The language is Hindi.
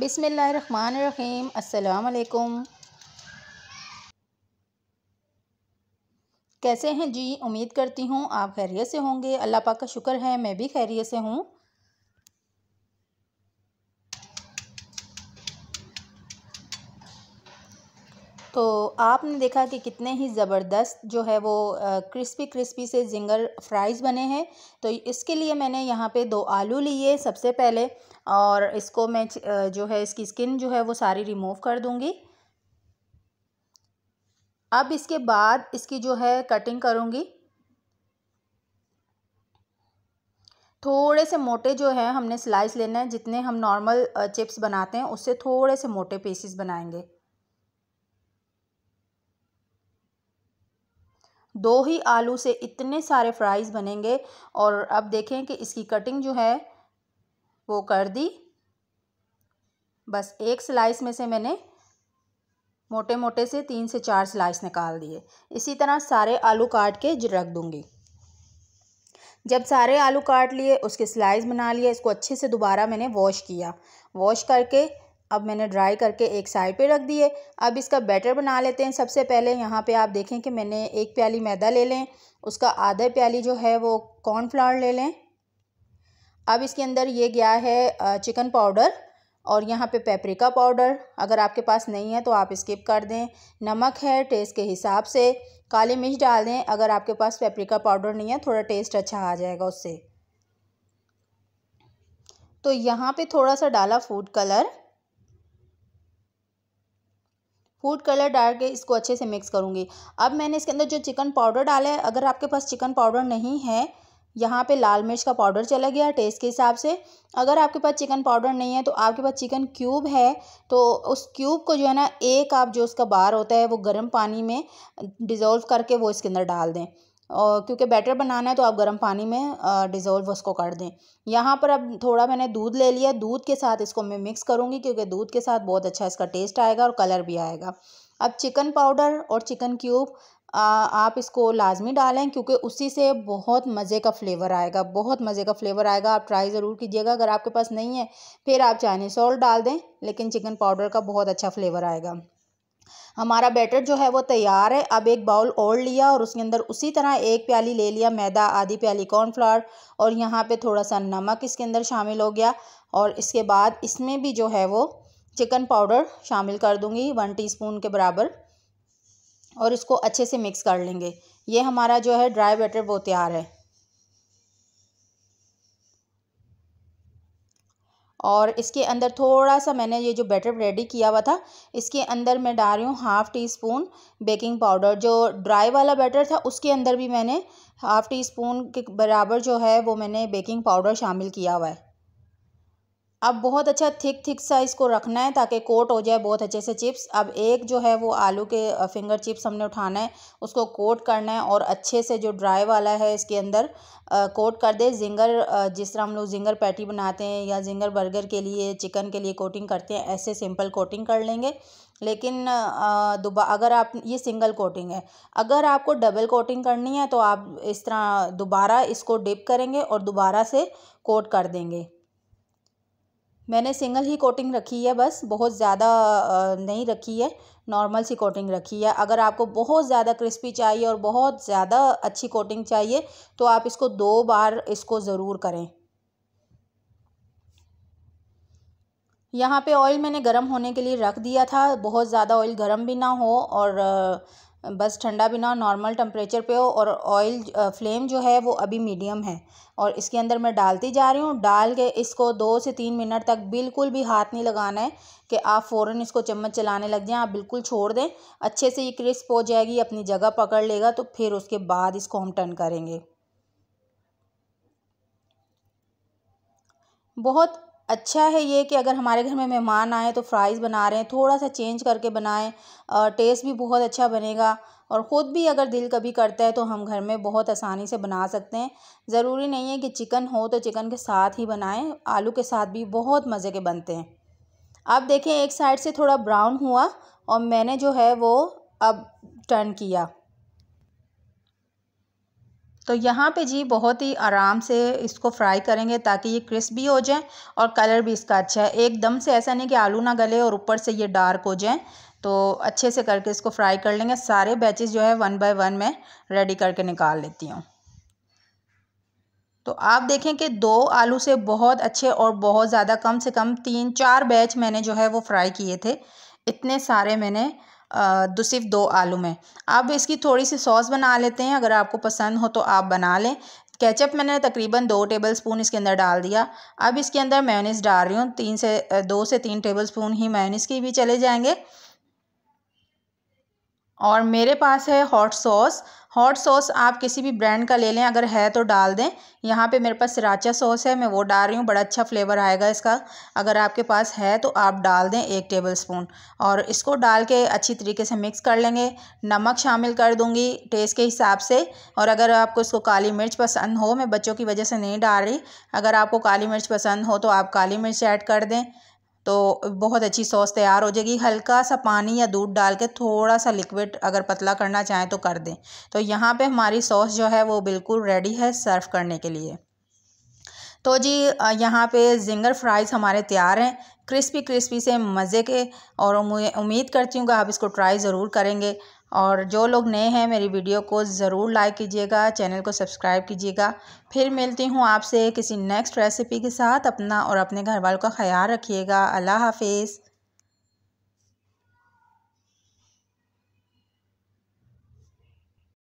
बिसमीम अल्लाम कैसे हैं जी उम्मीद करती हूँ आप खैरियत से होंगे अल्लाह पाक का शुक्र है मैं भी खैरियत से हूँ तो आपने देखा कि कितने ही ज़बरदस्त जो है वो क्रिस्पी क्रिस्पी से जिंगर फ्राइज़ बने हैं तो इसके लिए मैंने यहाँ पे दो आलू लिए सबसे पहले और इसको मैं जो है इसकी स्किन जो है वो सारी रिमूव कर दूँगी अब इसके बाद इसकी जो है कटिंग करूँगी थोड़े से मोटे जो है हमने स्लाइस लेना है जितने हम नॉर्मल चिप्स बनाते हैं उससे थोड़े से मोटे पीसीस बनाएंगे दो ही आलू से इतने सारे फ्राइज़ बनेंगे और अब देखें कि इसकी कटिंग जो है वो कर दी बस एक स्लाइस में से मैंने मोटे मोटे से तीन से चार स्लाइस निकाल दिए इसी तरह सारे आलू काट के रख दूँगी जब सारे आलू काट लिए उसके स्लाइस बना लिए इसको अच्छे से दोबारा मैंने वॉश किया वॉश करके अब मैंने ड्राई करके एक साइड पे रख दिए अब इसका बैटर बना लेते हैं सबसे पहले यहाँ पे आप देखें कि मैंने एक प्याली मैदा ले लें उसका आधा प्याली जो है वो कॉर्नफ्लावर ले लें अब इसके अंदर ये गया है चिकन पाउडर और यहाँ पे पेपरिका पाउडर अगर आपके पास नहीं है तो आप स्किप कर दें नमक है टेस्ट के हिसाब से काली मिर्च डाल दें अगर आपके पास पेपरिका पाउडर नहीं है थोड़ा टेस्ट अच्छा आ जाएगा उससे तो यहाँ पे थोड़ा सा डाला फूड कलर फूड कलर डाल के इसको अच्छे से मिक्स करूँगी अब मैंने इसके अंदर जो चिकन पाउडर डाला है अगर आपके पास चिकन पाउडर नहीं है यहाँ पे लाल मिर्च का पाउडर चला गया टेस्ट के हिसाब से अगर आपके पास चिकन पाउडर नहीं है तो आपके पास चिकन क्यूब है तो उस क्यूब को जो है ना एक आप जो उसका बार होता है वो गर्म पानी में डिज़ोल्व करके वो इसके अंदर डाल दें और क्योंकि बैटर बनाना है तो आप गर्म पानी में डिज़ोल्व उसको कर दें यहाँ पर अब थोड़ा मैंने दूध ले लिया दूध के साथ इसको मैं मिक्स करूँगी क्योंकि दूध के साथ बहुत अच्छा इसका टेस्ट आएगा और कलर भी आएगा अब चिकन पाउडर और चिकन क्यूब आ, आप इसको लाजमी डालें क्योंकि उसी से बहुत मज़े का फ्लेवर आएगा बहुत मज़े का फ्लेवर आएगा आप ट्राई ज़रूर कीजिएगा अगर आपके पास नहीं है फिर आप चाइनीज सॉल्ट डाल दें लेकिन चिकन पाउडर का बहुत अच्छा फ्लेवर आएगा हमारा बैटर जो है वो तैयार है अब एक बाउल और लिया और उसके अंदर उसी तरह एक प्याली ले लिया मैदा आधी प्याली कॉर्नफ्लावर और यहाँ पे थोड़ा सा नमक इसके अंदर शामिल हो गया और इसके बाद इसमें भी जो है वो चिकन पाउडर शामिल कर दूँगी वन टीस्पून के बराबर और इसको अच्छे से मिक्स कर लेंगे ये हमारा जो है ड्राई बैटर वो तैयार है और इसके अंदर थोड़ा सा मैंने ये जो बैटर रेडी किया हुआ था इसके अंदर मैं डाल रही हूँ half teaspoon baking powder जो ड्राई वाला बैटर था उसके अंदर भी मैंने हाफ़ टी स्पून के बराबर जो है वो मैंने बेकिंग पाउडर शामिल किया हुआ है अब बहुत अच्छा थिक थिक सा इसको रखना है ताकि कोट हो जाए बहुत अच्छे से चिप्स अब एक जो है वो आलू के फिंगर चिप्स हमने उठाना है उसको कोट करना है और अच्छे से जो ड्राई वाला है इसके अंदर आ, कोट कर दे जिंगर जिस तरह हम लोग जिंगर पैटी बनाते हैं या जिंगर बर्गर के लिए चिकन के लिए कोटिंग करते हैं ऐसे सिंपल कोटिंग कर लेंगे लेकिन दोबा अगर आप ये सिंगल कोटिंग है अगर आपको डबल कोटिंग करनी है तो आप इस तरह दोबारा इसको डिप करेंगे और दोबारा से कोट कर देंगे मैंने सिंगल ही कोटिंग रखी है बस बहुत ज़्यादा नहीं रखी है नॉर्मल सी कोटिंग रखी है अगर आपको बहुत ज़्यादा क्रिस्पी चाहिए और बहुत ज़्यादा अच्छी कोटिंग चाहिए तो आप इसको दो बार इसको ज़रूर करें यहाँ पे ऑयल मैंने गरम होने के लिए रख दिया था बहुत ज़्यादा ऑयल गरम भी ना हो और बस ठंडा बिना नॉर्मल टेम्परेचर पे हो और ऑयल फ्लेम जो है वो अभी मीडियम है और इसके अंदर मैं डालती जा रही हूँ डाल के इसको दो से तीन मिनट तक बिल्कुल भी हाथ नहीं लगाना है कि आप फ़ौरन इसको चम्मच चलाने लग जाएं आप बिल्कुल छोड़ दें अच्छे से ये क्रिस्प हो जाएगी अपनी जगह पकड़ लेगा तो फिर उसके बाद इसको हम टर्न करेंगे बहुत अच्छा है ये कि अगर हमारे घर में मेहमान आएँ तो फ़्राइज़ बना रहे हैं थोड़ा सा चेंज करके बनाएँ और टेस्ट भी बहुत अच्छा बनेगा और ख़ुद भी अगर दिल कभी करता है तो हम घर में बहुत आसानी से बना सकते हैं ज़रूरी नहीं है कि चिकन हो तो चिकन के साथ ही बनाएं आलू के साथ भी बहुत मज़े के बनते हैं अब देखें एक साइड से थोड़ा ब्राउन हुआ और मैंने जो है वो अब टर्न किया तो यहाँ पे जी बहुत ही आराम से इसको फ्राई करेंगे ताकि ये क्रिस्पी हो जाए और कलर भी इसका अच्छा है एकदम से ऐसा नहीं कि आलू ना गले और ऊपर से ये डार्क हो जाए तो अच्छे से करके इसको फ्राई कर लेंगे सारे बैचेस जो है वन बाय वन में रेडी करके निकाल लेती हूँ तो आप देखें कि दो आलू से बहुत अच्छे और बहुत ज़्यादा कम से कम तीन चार बैच मैंने जो है वो फ्राई किए थे इतने सारे मैंने दो सिर्फ दो आलू में अब इसकी थोड़ी सी सॉस बना लेते हैं अगर आपको पसंद हो तो आप बना लें केचप मैंने तकरीबन दो टेबल स्पून इसके अंदर डाल दिया अब इसके अंदर मेयोनीज़ डाल रही हूँ तीन से दो से तीन टेबल स्पून ही मेयोनीज़ की भी चले जाएंगे और मेरे पास है हॉट सॉस हॉट सॉस आप किसी भी ब्रांड का ले लें अगर है तो डाल दें यहाँ पे मेरे पास सिराचा सॉस है मैं वो डाल रही हूँ बड़ा अच्छा फ्लेवर आएगा इसका अगर आपके पास है तो आप डाल दें एक टेबल स्पून और इसको डाल के अच्छी तरीके से मिक्स कर लेंगे नमक शामिल कर दूँगी टेस्ट के हिसाब से और अगर आपको इसको काली मिर्च पसंद हो मैं बच्चों की वजह से नहीं डाल रही अगर आपको काली मिर्च पसंद हो तो आप काली मिर्च ऐड कर दें तो बहुत अच्छी सॉस तैयार हो जाएगी हल्का सा पानी या दूध डाल के थोड़ा सा लिक्विड अगर पतला करना चाहें तो कर दें तो यहाँ पे हमारी सॉस जो है वो बिल्कुल रेडी है सर्व करने के लिए तो जी यहाँ पे जिंगर फ्राइज़ हमारे तैयार हैं क्रिस्पी क्रिस्पी से मज़े के और उम्मीद करती हूँ कि आप इसको ट्राई ज़रूर करेंगे और जो लोग नए हैं मेरी वीडियो को ज़रूर लाइक कीजिएगा चैनल को सब्सक्राइब कीजिएगा फिर मिलती हूँ आपसे किसी नेक्स्ट रेसिपी के साथ अपना और अपने घर वालों का ख्याल रखिएगा अल्लाह हाफिज़